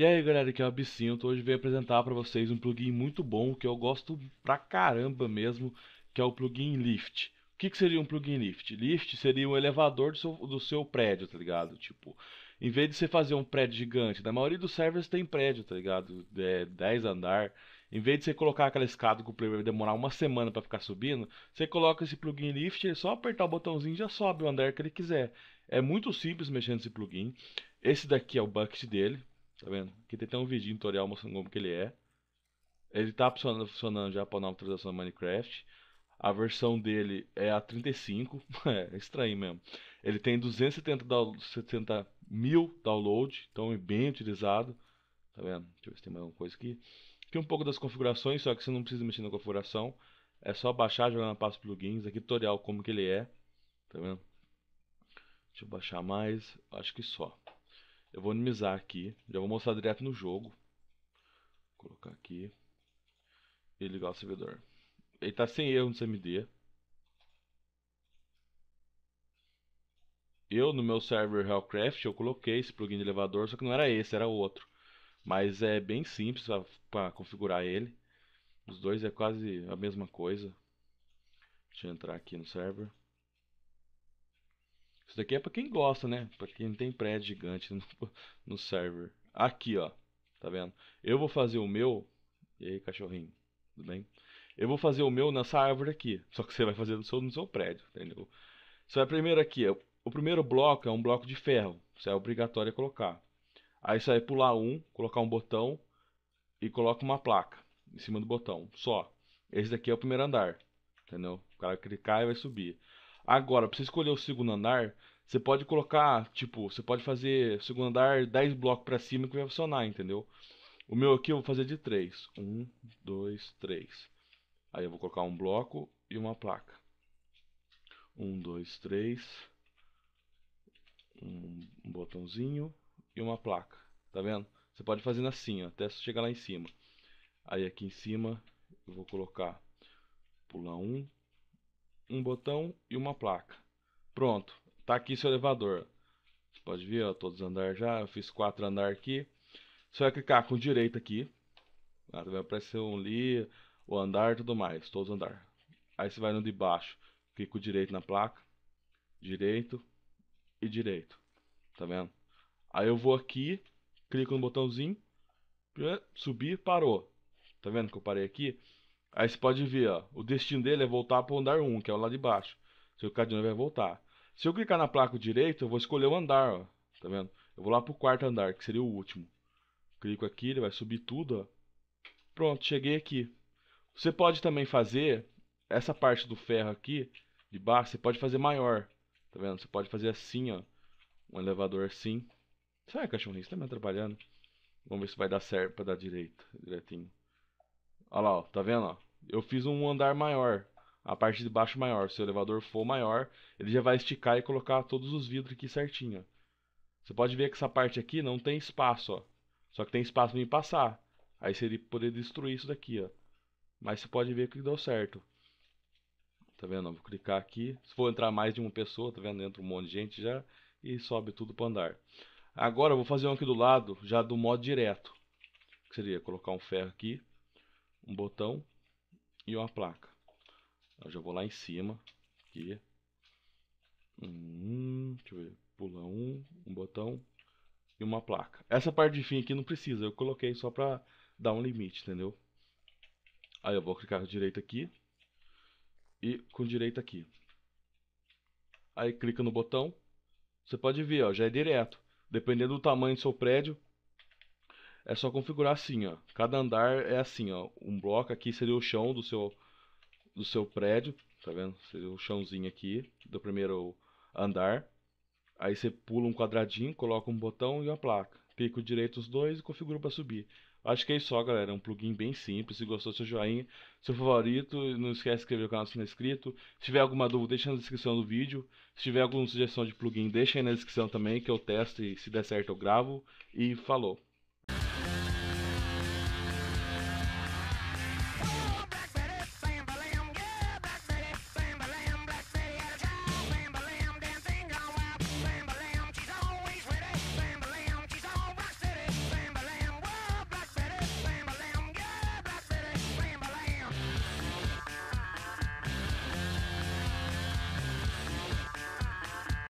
E aí galera, aqui é o Absinto, hoje venho apresentar para vocês um plugin muito bom que eu gosto pra caramba mesmo, que é o plugin Lift. O que, que seria um plugin Lift? Lift seria um elevador do seu, do seu prédio, tá ligado? Tipo, em vez de você fazer um prédio gigante, na maioria dos servers tem prédio, tá ligado? É, 10 andar. Em vez de você colocar aquela escada que o player vai demorar uma semana para ficar subindo, você coloca esse plugin Lift, é só apertar o botãozinho e já sobe o andar que ele quiser. É muito simples mexendo nesse plugin. Esse daqui é o bucket dele, Tá vendo? Aqui tem até um vídeo tutorial mostrando como que ele é. Ele tá funcionando, funcionando já para nova atualização do Minecraft. A versão dele é a 35. É, é estranho mesmo. Ele tem 270 mil downloads. Então é bem utilizado. Tá vendo? Deixa eu ver se tem mais alguma coisa aqui. Aqui um pouco das configurações, só que você não precisa mexer na configuração. É só baixar, jogar na pasta plugins. Aqui tutorial como que ele é. Tá vendo? Deixa eu baixar mais. Acho que só. Eu vou minimizar aqui, já vou mostrar direto no jogo. Vou colocar aqui e ligar o servidor. Ele está sem erro no CMD. Eu, no meu server Hellcraft, eu coloquei esse plugin de elevador, só que não era esse, era outro. Mas é bem simples para configurar ele. Os dois é quase a mesma coisa. Deixa eu entrar aqui no server. Isso daqui é para quem gosta, né? Para quem não tem prédio gigante no, no server. Aqui, ó. Tá vendo? Eu vou fazer o meu... E aí, cachorrinho? Tudo bem? Eu vou fazer o meu nessa árvore aqui. Só que você vai fazer no seu, no seu prédio, entendeu? Você vai primeiro aqui. É, o primeiro bloco é um bloco de ferro. Isso é obrigatório colocar. Aí você vai pular um, colocar um botão e coloca uma placa em cima do botão. Só. Esse daqui é o primeiro andar. Entendeu? O cara clicar e vai subir. Agora, pra você escolher o segundo andar, você pode colocar, tipo, você pode fazer segundo andar 10 blocos pra cima que vai funcionar, entendeu? O meu aqui eu vou fazer de 3. 1, 2, 3. Aí eu vou colocar um bloco e uma placa. 1, 2, 3. Um botãozinho e uma placa. Tá vendo? Você pode fazendo assim, ó, até chegar lá em cima. Aí aqui em cima eu vou colocar Pula 1, um botão e uma placa. Pronto, tá aqui seu elevador. Você pode ver, ó, todos andar já, eu fiz quatro andar aqui. Você vai clicar com o direito aqui. Tá? vai aparecer um li, o andar e tudo mais, todos andar. Aí você vai no de baixo, clica o direito na placa, direito e direito. Tá vendo? Aí eu vou aqui, clico no botãozinho, subir, parou. Tá vendo que eu parei aqui? Aí você pode ver, ó, o destino dele é voltar para o andar 1, que é o lá de baixo. se Seu cardinal vai voltar. Se eu clicar na placa direita, eu vou escolher o andar, ó, tá vendo? Eu vou lá para o quarto andar, que seria o último. Clico aqui, ele vai subir tudo, ó. Pronto, cheguei aqui. Você pode também fazer essa parte do ferro aqui, de baixo, você pode fazer maior. Tá vendo? Você pode fazer assim, ó. Um elevador assim. Sai, cachorrinho, você tá me atrapalhando. Vamos ver se vai dar certo para dar direito, direitinho. Olha lá, ó, tá vendo? Ó? Eu fiz um andar maior, a parte de baixo maior. Se o elevador for maior, ele já vai esticar e colocar todos os vidros aqui certinho. Você pode ver que essa parte aqui não tem espaço, ó. Só que tem espaço para passar. Aí seria poder destruir isso daqui, ó. Mas você pode ver que deu certo. Tá vendo? Vou clicar aqui. Se for entrar mais de uma pessoa, tá vendo? Entra um monte de gente já. E sobe tudo para andar. Agora eu vou fazer um aqui do lado, já do modo direto. Que seria colocar um ferro aqui um botão e uma placa. Eu já vou lá em cima, aqui. Hum, deixa eu ver, pula um, um botão e uma placa. Essa parte de fim aqui não precisa, eu coloquei só para dar um limite, entendeu? Aí eu vou clicar com direito aqui e com direito aqui. Aí clica no botão, você pode ver, ó, já é direto. Dependendo do tamanho do seu prédio, é só configurar assim, ó. Cada andar é assim, ó. Um bloco aqui seria o chão do seu, do seu prédio, tá vendo? Seria o chãozinho aqui do primeiro andar. Aí você pula um quadradinho, coloca um botão e uma placa. o direito os dois e configura para subir. Acho que é isso galera. É um plugin bem simples. Se gostou, seu joinha, seu favorito. Não esquece de inscrever no canal se não é inscrito. Se tiver alguma dúvida, deixa na descrição do vídeo. Se tiver alguma sugestão de plugin, deixa aí na descrição também, que eu testo e se der certo eu gravo. E falou!